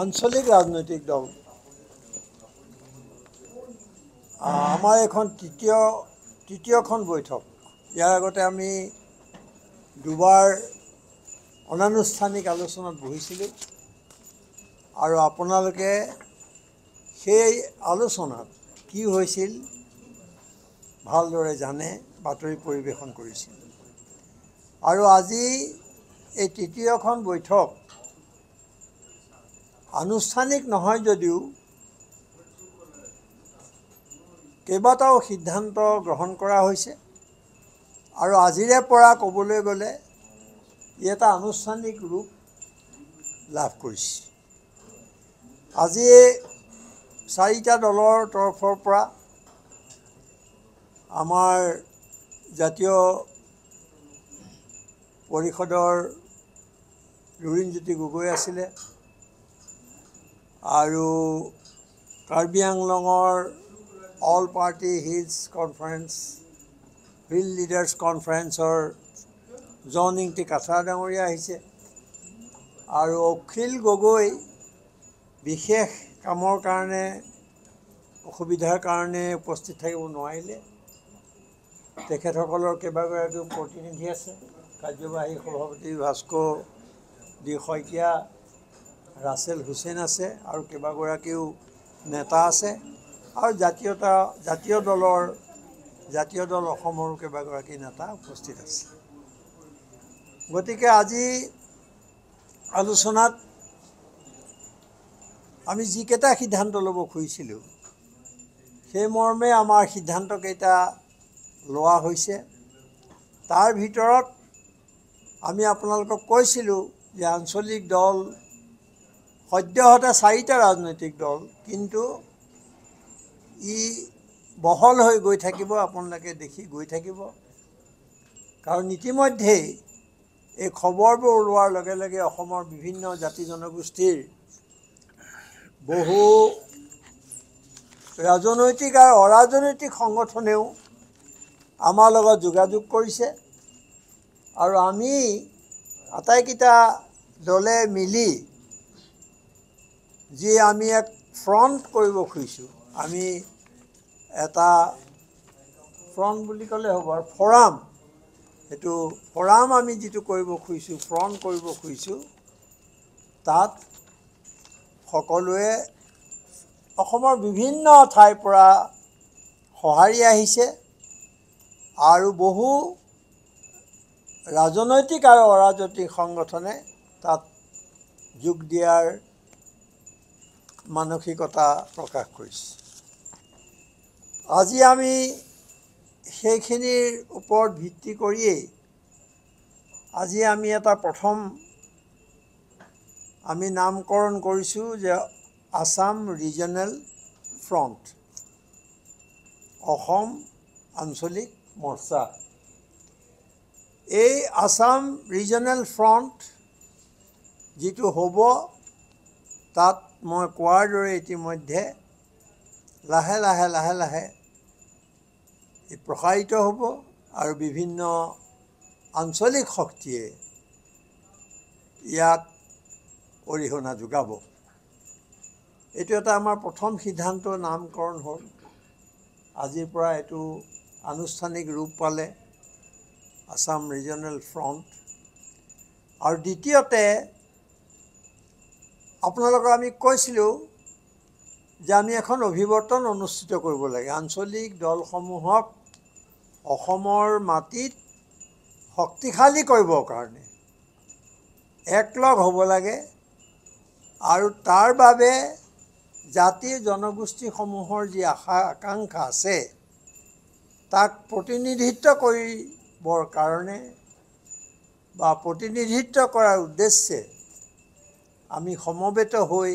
আঞ্চলিক ৰাজনৈতিক দল আমাৰ এখন তৃতীয় তৃতীয়খন বৈঠক ইয়াৰ আগতে আমি দুবাৰ অনানুষ্ঠানিক আলোচনাত বহিছিলোঁ আৰু আপোনালোকে সেই আলোচনাত কি হৈছিল ভালদৰে জানে বাতৰি পৰিৱেশন কৰিছিল আৰু আজি এই তৃতীয়খন বৈঠক আনুষ্ঠানিক নহয় যদিও কেইবাটাও সিদ্ধান্ত গ্ৰহণ কৰা হৈছে আৰু আজিৰে পৰা ক'বলৈ গ'লে ই এটা আনুষ্ঠানিক ৰূপ লাভ কৰিছে আজি চাৰিটা দলৰ তৰফৰ পৰা আমাৰ জাতীয় পৰিষদৰ ৰুণজ্যোতি গগৈ আছিলে আৰু কাৰ্বি আংলঙৰ all party hills conference hill leaders কনফাৰেঞ্চৰ জনিংটি কাছাৰ ডাঙৰীয়া আহিছে আৰু অখিল গগৈ বিশেষ কামৰ কাৰণে অসুবিধাৰ কাৰণে উপস্থিত থাকিব নোৱাৰিলে তেখেতসকলৰ কেইবাগৰাকীও প্ৰতিনিধি আছে কাৰ্যবাহী সভাপতি ভাস্কৰ ডি শইকীয়া ৰাছেল হুছেইন আছে আৰু কেইবাগৰাকীও নেতা আছে আৰু জাতীয়তা জাতীয় দলৰ জাতীয় দল অসমৰো কেইবাগৰাকী নেতা উপস্থিত আছে গতিকে আজি আলোচনাত আমি যিকেইটা সিদ্ধান্ত ল'ব খুজিছিলোঁ সেই মৰ্মে আমাৰ সিদ্ধান্তকেইটা লোৱা হৈছে তাৰ ভিতৰত আমি আপোনালোকক কৈছিলোঁ যে আঞ্চলিক দল সদ্যহতে চাৰিটা ৰাজনৈতিক দল কিন্তু ই বহল হৈ গৈ থাকিব আপোনালোকে দেখি গৈ থাকিব কাৰণ ইতিমধ্যেই এই খবৰবোৰ ওলোৱাৰ লগে লগে অসমৰ বিভিন্ন জাতি জনগোষ্ঠীৰ বহু ৰাজনৈতিক আৰু অৰাজনৈতিক সংগঠনেও আমাৰ লগত যোগাযোগ কৰিছে আৰু আমি আটাইকেইটা দলে মিলি যি আমি এক ফ্ৰণ্ট কৰিব খুজিছোঁ আমি এটা ফ্ৰণ্ট বুলি ক'লে হ'ব আৰু ফৰাম সেইটো ফৰাম আমি যিটো কৰিব খুজিছোঁ ফ্ৰণ্ট কৰিব খুজিছোঁ তাত সকলোৱে অসমৰ বিভিন্ন ঠাইৰ পৰা সঁহাৰি আহিছে আৰু বহু ৰাজনৈতিক আৰু অৰাজনৈতিক সংগঠনে তাত যোগ দিয়াৰ মানসিকতা প্ৰকাশ কৰিছে আজি আমি সেইখিনিৰ ওপৰত ভিত্তি কৰিয়েই আজি আমি এটা প্ৰথম আমি নামকৰণ কৰিছোঁ যে আছাম ৰিজনেল ফ্ৰণ্ট অসম আঞ্চলিক মৰ্চা এই আছাম ৰিজনেল ফ্ৰণ্ট যিটো হ'ব তাত মই কোৱাৰ দৰে ইতিমধ্যে লাহে লাহে লাহে লাহে ই প্ৰসাৰিত হ'ব আৰু বিভিন্ন আঞ্চলিক শক্তিয়ে ইয়াক অৰিহণা যোগাব এইটো এটা আমাৰ প্ৰথম সিদ্ধান্ত নামকৰণ হ'ল আজিৰ পৰা এইটো আনুষ্ঠানিক ৰূপ পালে আছাম ৰিজনেল ফ্ৰণ্ট আৰু দ্বিতীয়তে আপোনালোকক আমি কৈছিলোঁ যে আমি এখন অভিৱৰ্তন অনুষ্ঠিত কৰিব লাগে আঞ্চলিক দলসমূহক অসমৰ মাটিত শক্তিশালী কৰিবৰ কাৰণে একলগ হ'ব লাগে আৰু তাৰ বাবে জাতি জনগোষ্ঠীসমূহৰ যি আশা আকাংক্ষা আছে তাক প্ৰতিনিধিত্ব কৰিবৰ কাৰণে বা প্ৰতিনিধিত্ব কৰাৰ উদ্দেশ্যে আমি সমবেত হৈ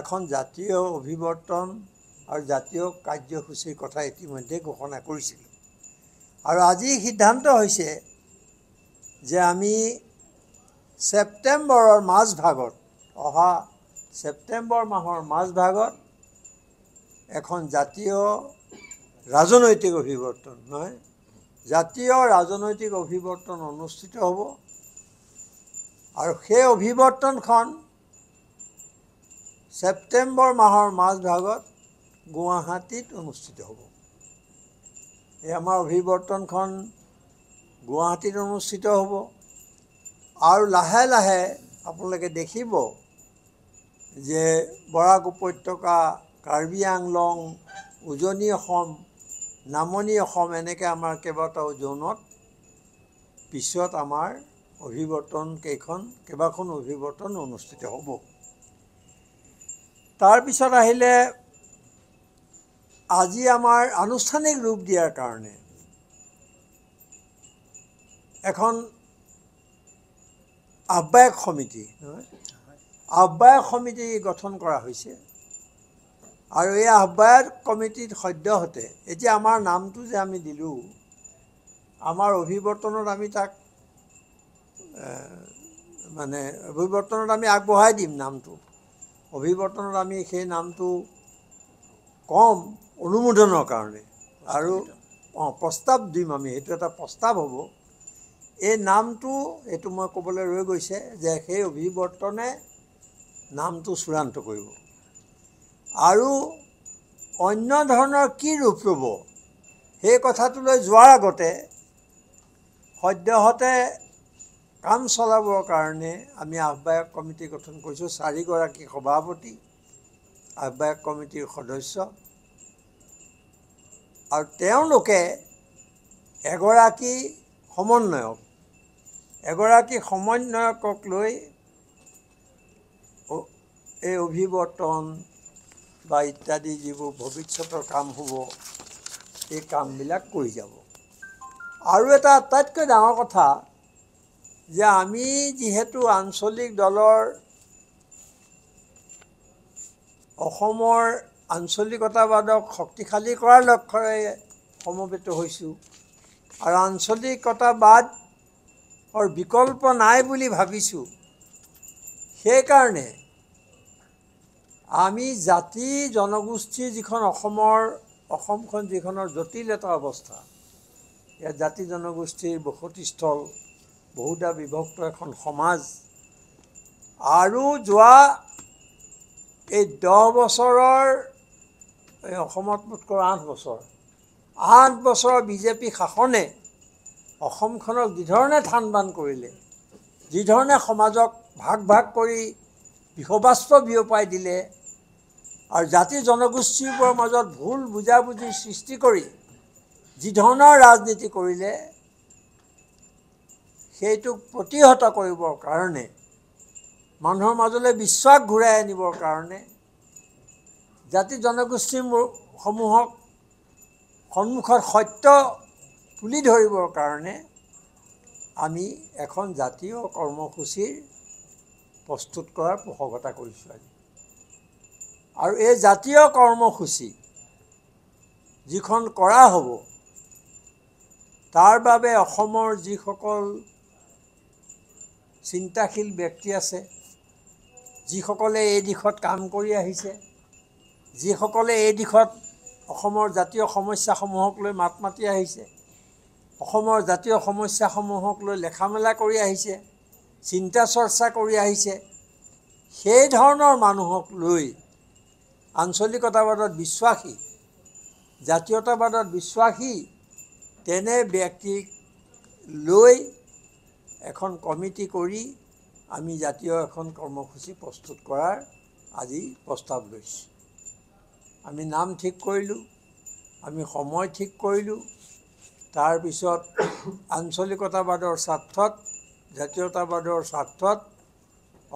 এখন জাতীয় অভিৱৰ্তন আৰু জাতীয় কাৰ্যসূচীৰ কথা ইতিমধ্যে ঘোষণা কৰিছিলোঁ আৰু আজি সিদ্ধান্ত হৈছে যে আমি ছেপ্টেম্বৰৰ মাজভাগত অহা ছেপ্টেম্বৰ মাহৰ মাজভাগত এখন জাতীয় ৰাজনৈতিক অভিৱৰ্তন নহয় জাতীয় ৰাজনৈতিক অভিৱৰ্তন অনুষ্ঠিত হ'ব আৰু সেই অভিৱৰ্তনখন ছেপ্টেম্বৰ মাহৰ মাজভাগত গুৱাহাটীত অনুষ্ঠিত হ'ব এই আমাৰ অভিৱৰ্তনখন গুৱাহাটীত অনুষ্ঠিত হ'ব আৰু লাহে লাহে আপোনালোকে দেখিব যে বৰাক উপত্যকা কাৰ্বি আংলং উজনি অসম নামনি অসম এনেকৈ আমাৰ কেইবাটাও জোনত পিছত আমাৰ অভিৱৰ্তন কেইখন কেইবাখনো অভিৱৰ্তন অনুষ্ঠিত হ'ব তাৰপিছত আহিলে আজি আমাৰ আনুষ্ঠানিক ৰূপ দিয়াৰ কাৰণে এখন আহ্বায়ক সমিতি আহ্বায়ক সমিতি গঠন কৰা হৈছে আৰু এই আহ্বায়ক কমিটিত সদ্যহতে এতিয়া আমাৰ নামটো যে আমি দিলোঁ আমাৰ অভিৱৰ্তনত আমি তাক মানে অভিৱৰ্তনত আমি আগবঢ়াই দিম নামটো অভিৱৰ্তনত আমি সেই নামটো কম অনুমোদনৰ কাৰণে আৰু অঁ প্ৰস্তাৱ দিম আমি সেইটো এটা প্ৰস্তাৱ হ'ব এই নামটো এইটো মই ক'বলৈ ৰৈ গৈছে যে সেই অভিৱৰ্তনে নামটো চূড়ান্ত কৰিব আৰু অন্য ধৰণৰ কি ৰূপ ল'ব সেই কথাটোলৈ যোৱাৰ আগতে সদ্যহতে কাম চলাবৰ কাৰণে আমি আহ্বায়ক কমিটি গঠন কৰিছোঁ চাৰিগৰাকী সভাপতি আহ্বায়ক কমিটিৰ সদস্য আৰু তেওঁলোকে এগৰাকী সমন্বয়ক এগৰাকী সমন্বয়কক লৈ এই অভিৱৰ্তন বা ইত্যাদি যিবোৰ ভৱিষ্যতৰ কাম হ'ব এই কামবিলাক কৰি যাব আৰু এটা আটাইতকৈ ডাঙৰ কথা যে আমি যিহেতু আঞ্চলিক দলৰ অসমৰ আঞ্চলিকতাবাদক শক্তিশালী কৰাৰ লক্ষ্যৰে সমবেত হৈছোঁ আৰু আঞ্চলিকতাবাদৰ বিকল্প নাই বুলি ভাবিছোঁ সেইকাৰণে আমি জাতি জনগোষ্ঠীৰ যিখন অসমৰ অসমখন যিখনৰ জটিল এটা অৱস্থা ইয়াত জাতি জনগোষ্ঠীৰ বসতিস্থল বহুতা বিভক্ত এখন সমাজ আৰু যোৱা এই দহ বছৰৰ এই অসমত মোতকৈ আঠ বছৰ আঠ বছৰৰ বিজেপি শাসনে অসমখনক যিধৰণে বান কৰিলে যিধৰণে সমাজক ভাগ ভাগ কৰি বিষবাস্ত্ৰ বিয়পাই দিলে আৰু জাতি জনগোষ্ঠীবোৰৰ মাজত ভুল বুজাবুজিৰ সৃষ্টি কৰি যিধৰণৰ ৰাজনীতি কৰিলে সেইটোক প্ৰতিহত কৰিবৰ কাৰণে মানুহৰ মাজলৈ বিশ্বাস ঘূৰাই আনিবৰ কাৰণে জাতি জনগোষ্ঠীসমূহক সন্মুখত সত্য তুলি ধৰিবৰ কাৰণে আমি এখন জাতীয় কৰ্মসূচীৰ প্ৰস্তুত কৰাৰ পোষকতা কৰিছোঁ আজি আৰু এই জাতীয় কৰ্মসূচী যিখন কৰা হ'ব তাৰ বাবে অসমৰ যিসকল চিন্তাশীল ব্যক্তি আছে যিসকলে এই দিশত কাম কৰি আহিছে যিসকলে এই দিশত অসমৰ জাতীয় সমস্যাসমূহক লৈ মাত মাতি আহিছে অসমৰ জাতীয় সমস্যাসমূহক লৈ লেখা মেলা কৰি আহিছে চিন্তা চৰ্চা কৰি আহিছে সেই ধৰণৰ মানুহক লৈ আঞ্চলিকতাবাদত বিশ্বাসী জাতীয়তাবাদত বিশ্বাসী তেনে ব্যক্তিক লৈ এখন কমিটি কৰি আমি জাতীয় এখন কৰ্মসূচী প্ৰস্তুত কৰাৰ আজি প্ৰস্তাৱ লৈছোঁ আমি নাম ঠিক কৰিলোঁ আমি সময় ঠিক কৰিলোঁ তাৰপিছত আঞ্চলিকতাবাদৰ স্বাৰ্থত জাতীয়তাবাদৰ স্বাৰ্থত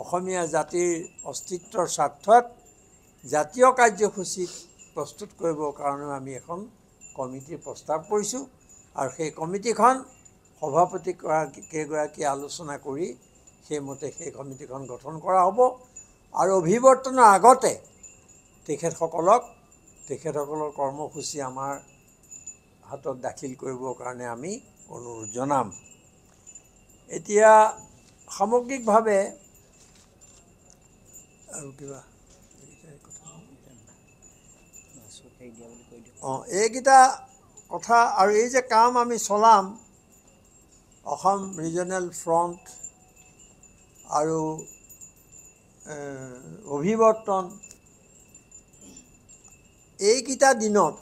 অসমীয়া জাতিৰ অস্তিত্বৰ স্বাৰ্থত জাতীয় কাৰ্যসূচী প্ৰস্তুত কৰিবৰ কাৰণেও আমি এখন কমিটিৰ প্ৰস্তাৱ কৰিছোঁ আৰু সেই কমিটিখন সভাপতি কেইগৰাকী আলোচনা কৰি সেইমতে সেই কমিটিখন গঠন কৰা হ'ব আৰু অভিৱৰ্তনৰ আগতে তেখেতসকলক তেখেতসকলৰ কৰ্মসূচী আমাৰ হাতত দাখিল কৰিবৰ কাৰণে আমি অনুৰোধ জনাম এতিয়া সামগ্ৰিকভাৱে আৰু কিবা অঁ এইকেইটা কথা আৰু এই যে কাম আমি চলাম অসম ৰিজনেল ফ্ৰণ্ট আৰু অভিৱৰ্তন এইকেইটা দিনত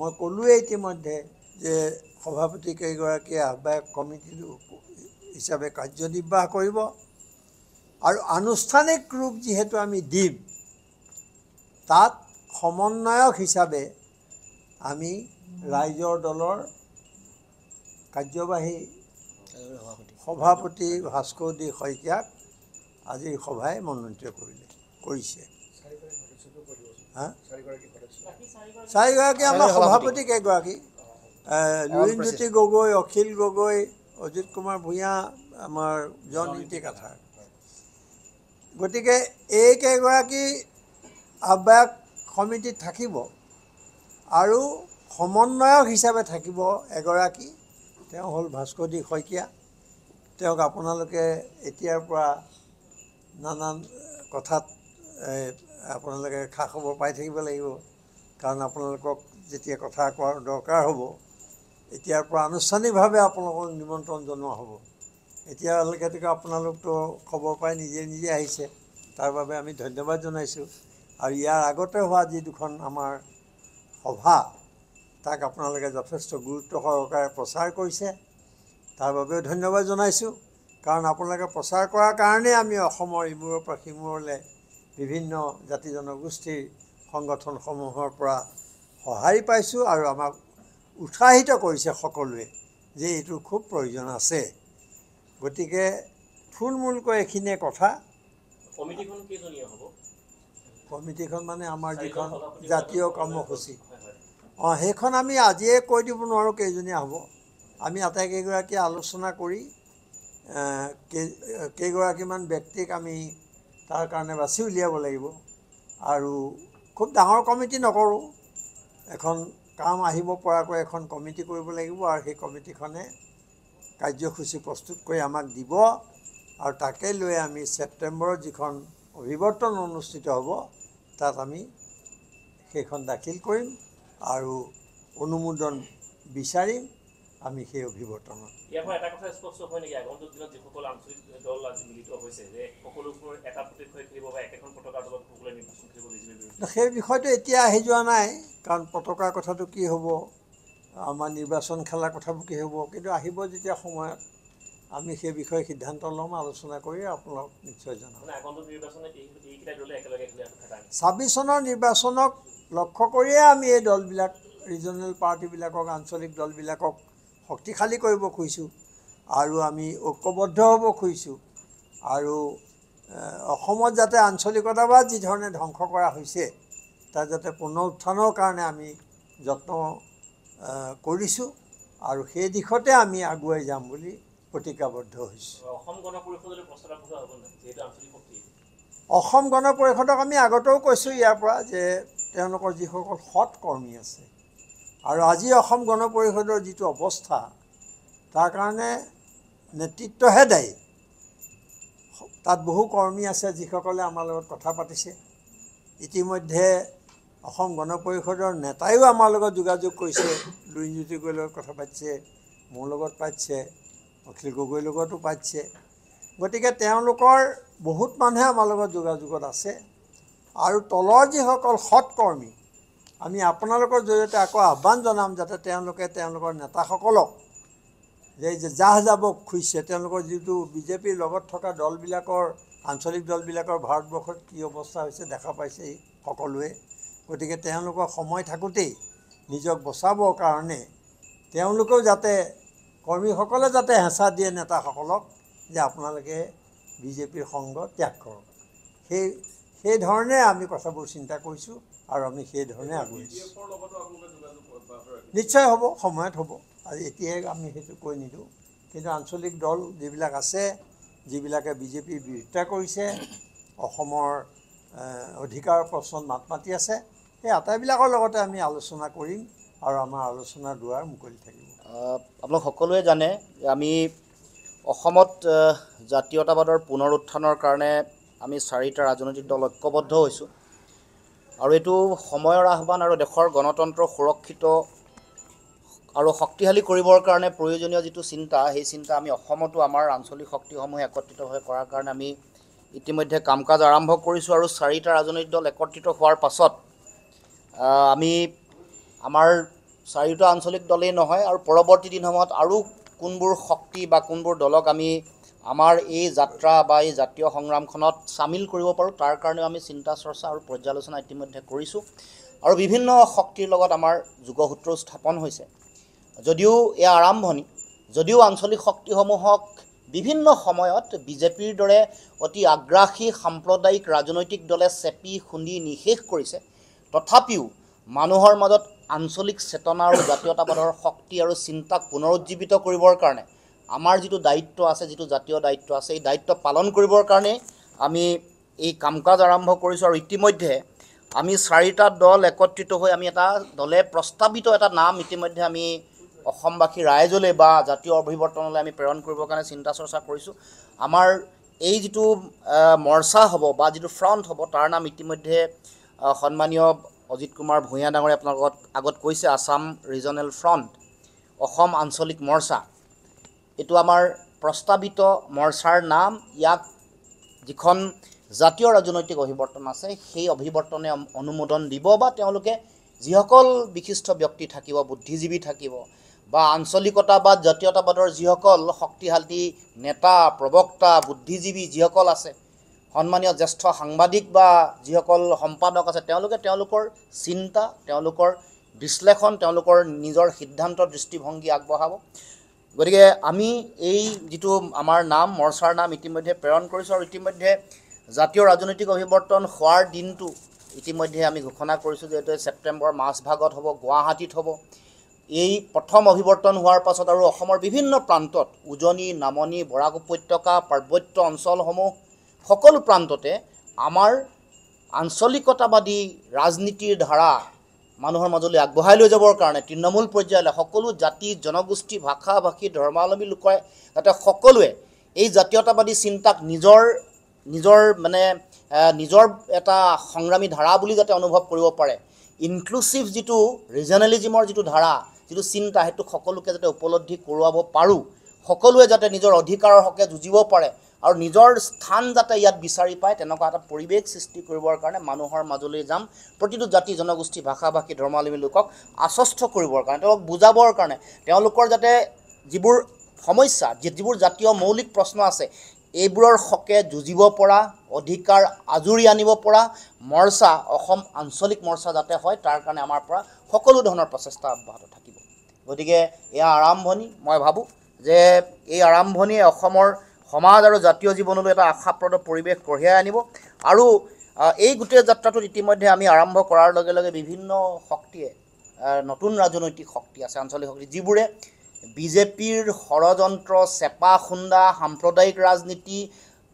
মই ক'লোৱেই ইতিমধ্যে যে সভাপতি কেইগৰাকীয়ে আহ্বায়ক কমিটি হিচাপে কাৰ্যনিৰ্বাহ কৰিব আৰু আনুষ্ঠানিক ৰূপ যিহেতু আমি দিম তাত সমন্বয়ক হিচাপে আমি ৰাইজৰ দলৰ কাৰ্যবাহী সভাপতি ভাস্কৰদেৱ শইকীয়াক আজিৰ সভাই মনোনীত কৰিলে কৰিছে চাৰিগৰাকী আমাৰ সভাপতি কেইগৰাকী লুইনজ্যোতি গগৈ অখিল গগৈ অজিত কুমাৰ ভূঞা আমাৰ জননীতি কাথাৰ গতিকে এইকেইগৰাকী আহ্বায়ক সমিতিত থাকিব আৰু সমন্বয়ক হিচাপে থাকিব এগৰাকী তেওঁ হ'ল ভাস্কৰদী শইকীয়া তেওঁক আপোনালোকে এতিয়াৰ পৰা নানান কথাত আপোনালোকে খা খবৰ পাই থাকিব লাগিব কাৰণ আপোনালোকক যেতিয়া কথা কোৱাৰ দৰকাৰ হ'ব এতিয়াৰ পৰা আনুষ্ঠানিকভাৱে আপোনালোকক নিমন্ত্ৰণ জনোৱা হ'ব এতিয়ালৈকেতো আপোনালোকতো খবৰ পাই নিজে নিজে আহিছে তাৰ বাবে আমি ধন্যবাদ জনাইছোঁ আৰু ইয়াৰ আগতে হোৱা যি দুখন আমাৰ সভা তাক আপোনালোকে যথেষ্ট গুৰুত্ব সহকাৰে প্ৰচাৰ কৰিছে তাৰ বাবেও ধন্যবাদ জনাইছোঁ কাৰণ আপোনালোকে প্ৰচাৰ কৰাৰ কাৰণেই আমি অসমৰ ইমূৰৰ পৰা সিমূৰলৈ বিভিন্ন জাতি জনগোষ্ঠীৰ সংগঠনসমূহৰ পৰা সঁহাৰি পাইছোঁ আৰু আমাক উৎসাহিত কৰিছে সকলোৱে যে এইটো খুব প্ৰয়োজন আছে গতিকে থুলমূলকৈ এইখিনিয়ে কথা হ'ব কমিটিখন মানে আমাৰ যিখন জাতীয় কৰ্মসূচী অঁ সেইখন আমি আজিয়ে কৈ দিব নোৱাৰোঁ কেইজনীয়া হ'ব আমি আটাইকেইগৰাকীয়ে আলোচনা কৰি কেইগৰাকীমান ব্যক্তিক আমি তাৰ কাৰণে বাচি উলিয়াব লাগিব আৰু খুব ডাঙৰ কমিটি নকৰোঁ এখন কাম আহিব পৰাকৈ এখন কমিটি কৰিব লাগিব আৰু সেই কমিটিখনে কাৰ্যসূচী প্ৰস্তুত কৰি আমাক দিব আৰু তাকে লৈ আমি ছেপ্টেম্বৰত যিখন অভিৱৰ্তন অনুষ্ঠিত হ'ব তাত আমি সেইখন দাখিল কৰিম আৰু অনুমোদন বিচাৰিম আমি সেই অভিৱৰ্তনত সেই বিষয়টো এতিয়া আহি যোৱা নাই কাৰণ পতকাৰ কথাটো কি হ'ব আমাৰ নিৰ্বাচন খেলাৰ কথাটো কি হ'ব কিন্তু আহিব যেতিয়া সময়ত আমি সেই বিষয়ে সিদ্ধান্ত ল'ম আলোচনা কৰি আপোনালোক নিশ্চয় জনাম ছাব্বিছ চনৰ নিৰ্বাচনক লক্ষ্য কৰিয়ে আমি এই দলবিলাক ৰিজনেল পাৰ্টিবিলাকক আঞ্চলিক দলবিলাকক শক্তিশালী কৰিব খুজিছোঁ আৰু আমি ঐক্যবদ্ধ হ'ব খুজিছোঁ আৰু অসমত যাতে আঞ্চলিকতাবাদ যিধৰণে ধ্বংস কৰা হৈছে তাৰ যাতে পুনৰ উত্থানৰ কাৰণে আমি যত্ন কৰিছোঁ আৰু সেই দিশতে আমি আগুৱাই যাম বুলি প্ৰতিজ্ঞাবদ্ধ হৈছোঁ অসম গণ পৰিষদক আমি আগতেও কৈছোঁ ইয়াৰ পৰা যে তেওঁলোকৰ যিসকল সৎ কৰ্মী আছে আৰু আজি অসম গণ পৰিষদৰ যিটো অৱস্থা তাৰ কাৰণে নেতৃত্বহে দায়ী তাত বহু কৰ্মী আছে যিসকলে আমাৰ লগত কথা পাতিছে ইতিমধ্যে অসম গণ পৰিষদৰ নেতায়ো আমাৰ লগত যোগাযোগ কৰিছে লুইণজ্যোতি গগৈৰ লগত কথা পাতিছে মোৰ লগত পাতিছে অখিল গগৈৰ লগতো পাতিছে গতিকে তেওঁলোকৰ বহুত মানুহে আমাৰ লগত যোগাযোগত আছে আৰু তলৰ যিসকল সৎকৰ্মী আমি আপোনালোকৰ জৰিয়তে আকৌ আহ্বান জনাম যাতে তেওঁলোকে তেওঁলোকৰ নেতাসকলক যে যে জাহ যাব খুজিছে তেওঁলোকৰ যিটো বিজেপিৰ লগত থকা দলবিলাকৰ আঞ্চলিক দলবিলাকৰ ভাৰতবৰ্ষত কি অৱস্থা হৈছে দেখা পাইছে সকলোৱে গতিকে তেওঁলোকৰ সময় থাকোঁতেই নিজক বচাবৰ কাৰণে তেওঁলোকেও যাতে কৰ্মীসকলে যাতে হেঁচা দিয়ে নেতাসকলক যে আপোনালোকে বিজেপিৰ সংগ ত্যাগ কৰক সেই সেইধৰণে আমি কথাবোৰ চিন্তা কৰিছোঁ আৰু আমি সেইধৰণে আগবাঢ়িছোঁ নিশ্চয় হ'ব সময়ত হ'ব আৰু এতিয়াই আমি সেইটো কৈ নিদিওঁ কিন্তু আঞ্চলিক দল যিবিলাক আছে যিবিলাকে বিজেপিৰ বিৰোধিতা কৰিছে অসমৰ অধিকাৰ প্ৰশ্ন মাত মাতি আছে সেই আটাইবিলাকৰ লগতে আমি আলোচনা কৰিম আৰু আমাৰ আলোচনা দুৱাৰ মুকলি থাকিব আপোনালোক সকলোৱে জানে আমি অসমত জাতীয়তাবাদৰ পুনৰ উত্থানৰ কাৰণে আমি চাৰিটা ৰাজনৈতিক দল ঐক্যবদ্ধ হৈছোঁ আৰু এইটো সময়ৰ আহ্বান আৰু দেশৰ গণতন্ত্ৰ সুৰক্ষিত আৰু শক্তিশালী কৰিবৰ কাৰণে প্ৰয়োজনীয় যিটো চিন্তা সেই চিন্তা আমি অসমতো আমাৰ আঞ্চলিক শক্তিসমূহে একত্ৰিত হৈ কৰাৰ কাৰণে আমি ইতিমধ্যে কাম কাজ আৰম্ভ কৰিছোঁ আৰু চাৰিটা ৰাজনৈতিক দল একত্ৰিত হোৱাৰ পাছত আমি আমাৰ চাৰিটা আঞ্চলিক দলেই নহয় আৰু পৰৱৰ্তী দিনসমূহত আৰু কোনবোৰ শক্তি বা কোনবোৰ দলক আমি আমাৰ এই যাত্ৰা বা এই জাতীয় সংগ্ৰামখনত চামিল কৰিব পাৰোঁ তাৰ কাৰণেও আমি চিন্তা চৰ্চা আৰু পৰ্যালোচনা ইতিমধ্যে কৰিছোঁ আৰু বিভিন্ন শক্তিৰ লগত আমাৰ যোগসূত্ৰও স্থাপন হৈছে যদিও এয়া আৰম্ভণি যদিও আঞ্চলিক শক্তিসমূহক বিভিন্ন সময়ত বিজেপিৰ দৰে অতি আগ্ৰাসী সাম্প্ৰদায়িক ৰাজনৈতিক দলে চেপি খুন্দি নিশেষ কৰিছে তথাপিও মানুহৰ মাজত আঞ্চলিক চেতনা আৰু জাতীয়তাবাদৰ শক্তি আৰু চিন্তাক পুনৰুজ্জীৱিত কৰিবৰ কাৰণে আমাৰ যিটো দায়িত্ব আছে যিটো জাতীয় দায়িত্ব আছে এই দায়িত্ব পালন কৰিবৰ কাৰণে আমি এই কাম কাজ আৰম্ভ কৰিছোঁ আৰু ইতিমধ্যে আমি চাৰিটা দল একত্ৰিত হৈ আমি এটা দলে প্ৰস্তাৱিত এটা নাম ইতিমধ্যে আমি অসমবাসী ৰাইজলৈ বা জাতীয় অভিৱৰ্তনলৈ আমি প্ৰেৰণ কৰিবৰ কাৰণে চিন্তা চৰ্চা কৰিছোঁ আমাৰ এই যিটো মৰ্চা হ'ব বা যিটো ফ্ৰণ্ট হ'ব তাৰ নাম ইতিমধ্যে সন্মানীয় অজিত কুমাৰ ভূঞা ডাঙৰে আপোনালোকক আগত কৈছে আছাম ৰিজনেল ফ্ৰণ্ট অসম আঞ্চলিক মৰ্চা এইটো আমাৰ প্ৰস্তাৱিত মৰ্চাৰ নাম ইয়াক যিখন জাতীয় ৰাজনৈতিক অভিৱৰ্তন আছে সেই অভিৱৰ্তনে অনুমোদন দিব বা তেওঁলোকে যিসকল বিশিষ্ট ব্যক্তি থাকিব বুদ্ধিজীৱী থাকিব বা আঞ্চলিকতাবাদ জাতীয়তাবাদৰ যিসকল শক্তিশালী নেতা প্ৰবক্তা বুদ্ধিজীৱী যিসকল আছে সন্মানীয় জ্যেষ্ঠ সাংবাদিক বা যিসকল সম্পাদক আছে তেওঁলোকে তেওঁলোকৰ চিন্তা তেওঁলোকৰ বিশ্লেষণ তেওঁলোকৰ নিজৰ সিদ্ধান্ত দৃষ্টিভংগী আগবঢ়াব গতিকে আমি এই যিটো আমাৰ নাম মৰ্চাৰ নাম ইতিমধ্যে প্ৰেৰণ কৰিছোঁ আৰু ইতিমধ্যে জাতীয় ৰাজনৈতিক অভিৱৰ্তন হোৱাৰ দিনটো ইতিমধ্যে আমি ঘোষণা কৰিছোঁ যে এইটো ছেপ্টেম্বৰ মাজভাগত হ'ব গুৱাহাটীত হ'ব এই প্ৰথম অভিৱৰ্তন হোৱাৰ পাছত আৰু অসমৰ বিভিন্ন প্ৰান্তত উজনি নামনি বৰাক উপত্যকা পাৰ্বত্য অঞ্চলসমূহ সকলো প্ৰান্ততে আমাৰ আঞ্চলিকতাবাদী ৰাজনীতিৰ ধাৰা মানুহৰ মাজলৈ আগবঢ়াই লৈ যাবৰ কাৰণে তৃণমূল পৰ্যায়লৈ সকলো জাতি জনগোষ্ঠী ভাষা ভাষী ধৰ্মাৱলম্বী লোকৰ যাতে সকলোৱে এই জাতীয়তাবাদী চিন্তাক নিজৰ নিজৰ মানে নিজৰ এটা সংগ্ৰামী ধাৰা বুলি যাতে অনুভৱ কৰিব পাৰে ইনক্লুচিভ যিটো ৰিজনেলিজিমৰ যিটো ধাৰা যিটো চিন্তা সেইটো সকলোকে যাতে উপলব্ধি কৰোৱাব পাৰোঁ সকলোৱে যাতে নিজৰ অধিকাৰৰ হকে যুঁজিব পাৰে আৰু নিজৰ স্থান যাতে ইয়াত বিচাৰি পায় তেনেকুৱা এটা পৰিৱেশ সৃষ্টি কৰিবৰ কাৰণে মানুহৰ মাজলৈ যাম প্ৰতিটো জাতি জনগোষ্ঠী ভাষা ভাষী ধৰ্মাৱলম্বী লোকক আশ্বস্ত কৰিবৰ কাৰণে তেওঁলোকক বুজাবৰ কাৰণে তেওঁলোকৰ যাতে যিবোৰ সমস্যা যিবোৰ জাতীয় মৌলিক প্ৰশ্ন আছে এইবোৰৰ হকে যুঁজিব পৰা অধিকাৰ আজৰি আনিব পৰা মৰ্চা অসম আঞ্চলিক মৰ্চা যাতে হয় তাৰ কাৰণে আমাৰ পৰা সকলো ধৰণৰ প্ৰচেষ্টা অব্যাহত থাকিব গতিকে এয়া আৰম্ভণি মই ভাবোঁ যে এই আৰম্ভণিয়ে অসমৰ সমাজ আৰু জাতীয় জীৱনলৈ এটা আশাপ্ৰদ পৰিৱেশ কঢ়িয়াই আনিব আৰু এই গোটেই যাত্ৰাটোত ইতিমধ্যে আমি আৰম্ভ কৰাৰ লগে লগে বিভিন্ন শক্তিয়ে নতুন ৰাজনৈতিক শক্তি আছে আঞ্চলিক শক্তি যিবোৰে বিজেপিৰ ষড়যন্ত্ৰ চেপা খুন্দা সাম্প্ৰদায়িক ৰাজনীতি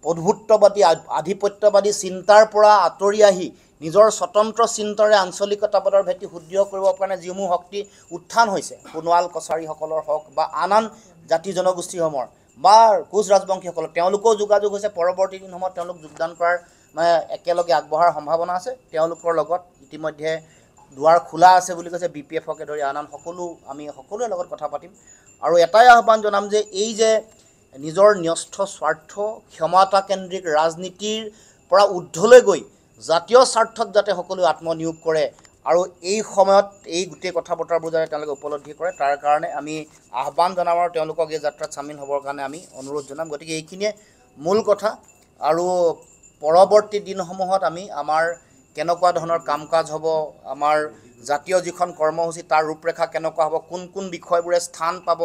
প্ৰধুত্ববাদী আধিপত্যবাদী চিন্তাৰ পৰা আঁতৰি আহি নিজৰ স্বতন্ত্ৰ চিন্তাৰে আঞ্চলিকতাবাদৰ ভেটি সুদৃঢ় কৰিবৰ কাৰণে যিসমূহ শক্তি উত্থান হৈছে সোণোৱাল কছাৰীসকলৰ হওক বা আন আন জাতি জনগোষ্ঠীসমূহৰ বা কোচ ৰাজবংশীসকলক তেওঁলোকেও যোগাযোগ হৈছে পৰৱৰ্তী দিন সময়ত তেওঁলোক যোগদান কৰাৰ মানে একেলগে আগবঢ়াৰ সম্ভাৱনা আছে তেওঁলোকৰ লগত ইতিমধ্যে দুৱাৰ খোলা আছে বুলি কৈছে বি পি এফকে ধৰি আন আন সকলো আমি সকলোৰে লগত কথা পাতিম আৰু এটাই আহ্বান জনাম যে এই যে নিজৰ ন্যস্ত স্বাৰ্থ ক্ষমতাকেন্দ্ৰিক ৰাজনীতিৰ পৰা ঊৰ্ধলৈ গৈ জাতীয় স্বাৰ্থত যাতে সকলোৱে আত্মনিয়োগ কৰে আৰু এই সময়ত এই গোটেই কথা বতৰাবোৰ যাতে তেওঁলোকে উপলব্ধি কৰে তাৰ কাৰণে আমি আহ্বান জনাম আৰু তেওঁলোকক এই যাত্ৰাত চামিল হ'বৰ কাৰণে আমি অনুৰোধ জনাম গতিকে এইখিনিয়ে মূল কথা আৰু পৰৱৰ্তী দিনসমূহত আমি আমাৰ কেনেকুৱা ধৰণৰ কাম কাজ হ'ব আমাৰ জাতীয় যিখন কৰ্মসূচী তাৰ ৰূপৰেখা কেনেকুৱা হ'ব কোন কোন বিষয়বোৰে স্থান পাব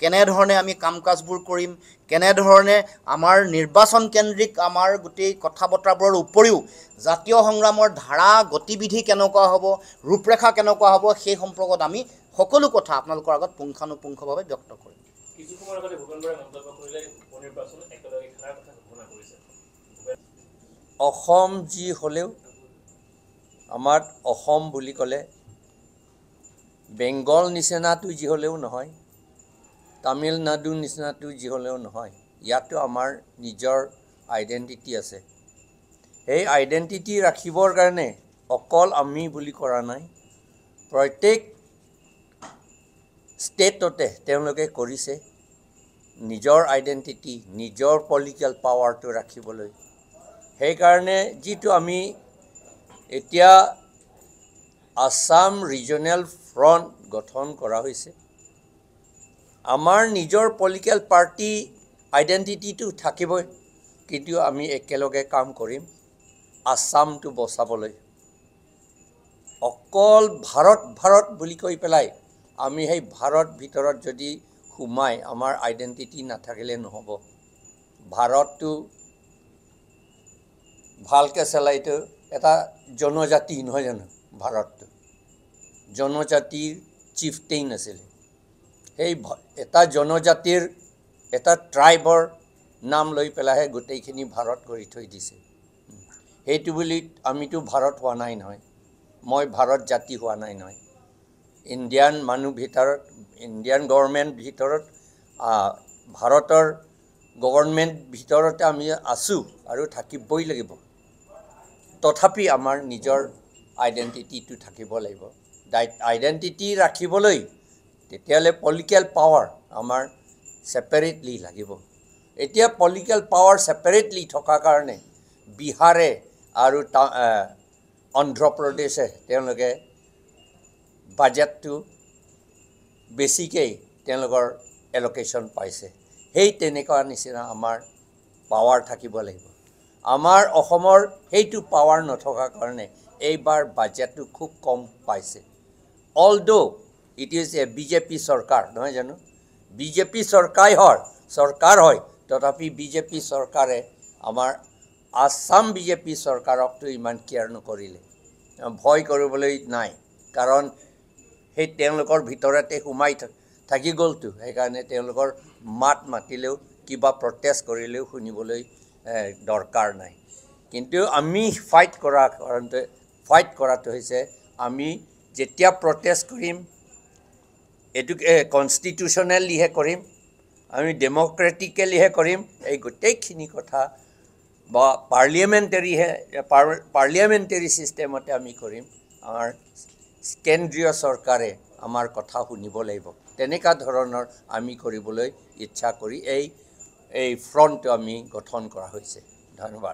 কেনেধৰণে আমি কাম কাজবোৰ কৰিম কেনেধৰণে আমাৰ নিৰ্বাচন কেন্দ্ৰিক আমাৰ গোটেই কথা বতৰাবোৰৰ উপৰিও জাতীয় সংগ্ৰামৰ ধাৰা গতিবিধি কেনেকুৱা হ'ব ৰূপৰেখা কেনেকুৱা হ'ব সেই সম্পৰ্কত আমি সকলো কথা আপোনালোকৰ আগত পুংখানুপুংখভাৱে ব্যক্ত কৰিম অসম যি হ'লেও আমাৰ অসম বুলি ক'লে বেংগল নিচিনাটো যি হ'লেও নহয় তামিলনাডু নিচিনাটো যি হ'লেও নহয় ইয়াতো আমাৰ নিজৰ আইডেণ্টিটি আছে সেই আইডেণ্টিটি ৰাখিবৰ কাৰণে অকল আমি বুলি কৰা নাই প্ৰত্যেক ষ্টেটতে তেওঁলোকে কৰিছে নিজৰ আইডেণ্টিটি নিজৰ পলিটিকেল পাৱাৰটো ৰাখিবলৈ সেইকাৰণে যিটো আমি এতিয়া আছাম ৰিজনেল ফ্ৰণ্ট গঠন কৰা হৈছে আমাৰ নিজৰ পলিটিকেল পাৰ্টি আইডেণ্টিটিটো থাকিবই কিন্তু আমি একেলগে কাম কৰিম আছামটো বচাবলৈ অকল ভাৰত ভাৰত বুলি কৈ পেলাই আমি সেই ভাৰত ভিতৰত যদি সোমাই আমাৰ আইডেণ্টিটি নাথাকিলে নহ'ব ভাৰতটো ভালকৈ চেলাইটো এটা জনজাতি নহয় জানো ভাৰতটো জনজাতিৰ চিফটেইন আছিলে সেই এটা জনজাতিৰ এটা ট্ৰাইবৰ নাম লৈ পেলাইহে গোটেইখিনি ভাৰত কৰি থৈ দিছে সেইটো বুলি আমিতো ভাৰত হোৱা নাই নহয় মই ভাৰত জাতি হোৱা নাই নহয় ইণ্ডিয়ান মানুহ ভিতৰত ইণ্ডিয়ান গভৰ্ণমেণ্ট ভিতৰত ভাৰতৰ গভৰ্ণমেণ্ট ভিতৰতে আমি আছোঁ আৰু থাকিবই লাগিব তথাপি আমাৰ নিজৰ আইডেণ্টিটিটো থাকিব লাগিব আইডেণ্টিটি ৰাখিবলৈ তেতিয়াহ'লে পলিটিকেল পাৱাৰ আমাৰ ছেপাৰেটলি লাগিব এতিয়া পলিটিকেল পাৱাৰ ছেপাৰেটলি থকাৰ কাৰণে বিহাৰে আৰু অন্ধ্ৰপ্ৰদেশে তেওঁলোকে বাজেটটো বেছিকেই তেওঁলোকৰ এলকেশ্যন পাইছে সেই তেনেকুৱা নিচিনা আমাৰ পাৱাৰ থাকিব লাগিব আমাৰ অসমৰ সেইটো পাৱাৰ নথকাৰ কাৰণে এইবাৰ বাজেটটো খুব কম পাইছে although' it is a BJP চৰকাৰ নহয় জানো বিজেপি চৰকাৰ হয় চৰকাৰ হয় তথাপি বিজেপি চৰকাৰে আমাৰ আছাম বিজেপি চৰকাৰকতো ইমান কেয়াৰ নকৰিলে ভয় কৰিবলৈ নাই কাৰণ সেই তেওঁলোকৰ ভিতৰতে সোমাই থাকি গ'লতো সেইকাৰণে তেওঁলোকৰ মাত মাতিলেও কিবা প্ৰটেষ্ট কৰিলেও শুনিবলৈ দৰকাৰ নাই কিন্তু আমি ফাইট কৰা কাৰণতে ফাইট কৰাটো হৈছে আমি যেতিয়া প্ৰটেষ্ট কৰিম এইটো কনষ্টিটিউশ্যনেলিহে কৰিম আমি ডেম'ক্ৰেটিকেলিহে কৰিম এই গোটেইখিনি কথা বা পাৰ্লিয়ামেণ্টেৰিহে পাৰ পাৰ্লিয়ামেণ্টেৰী ছিষ্টেমতে আমি কৰিম আমাৰ কেন্দ্ৰীয় চৰকাৰে আমাৰ কথা শুনিব লাগিব তেনেকুৱা ধৰণৰ আমি কৰিবলৈ ইচ্ছা কৰি এই এই ফ্ৰণ্টটো আমি গঠন কৰা হৈছে ধন্যবাদ